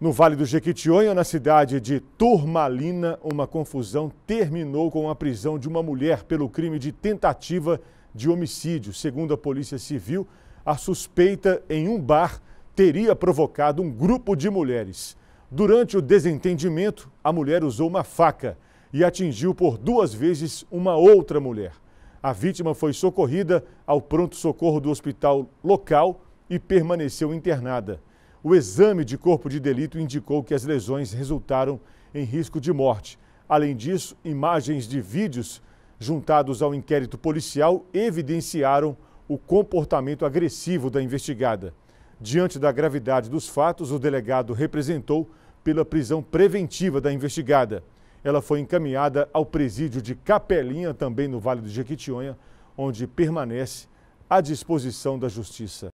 No Vale do Jequitinhonha, na cidade de Turmalina, uma confusão terminou com a prisão de uma mulher pelo crime de tentativa de homicídio. Segundo a Polícia Civil, a suspeita em um bar teria provocado um grupo de mulheres. Durante o desentendimento, a mulher usou uma faca e atingiu por duas vezes uma outra mulher. A vítima foi socorrida ao pronto-socorro do hospital local e permaneceu internada. O exame de corpo de delito indicou que as lesões resultaram em risco de morte. Além disso, imagens de vídeos juntados ao inquérito policial evidenciaram o comportamento agressivo da investigada. Diante da gravidade dos fatos, o delegado representou pela prisão preventiva da investigada. Ela foi encaminhada ao presídio de Capelinha, também no Vale do Jequitinhonha, onde permanece à disposição da Justiça.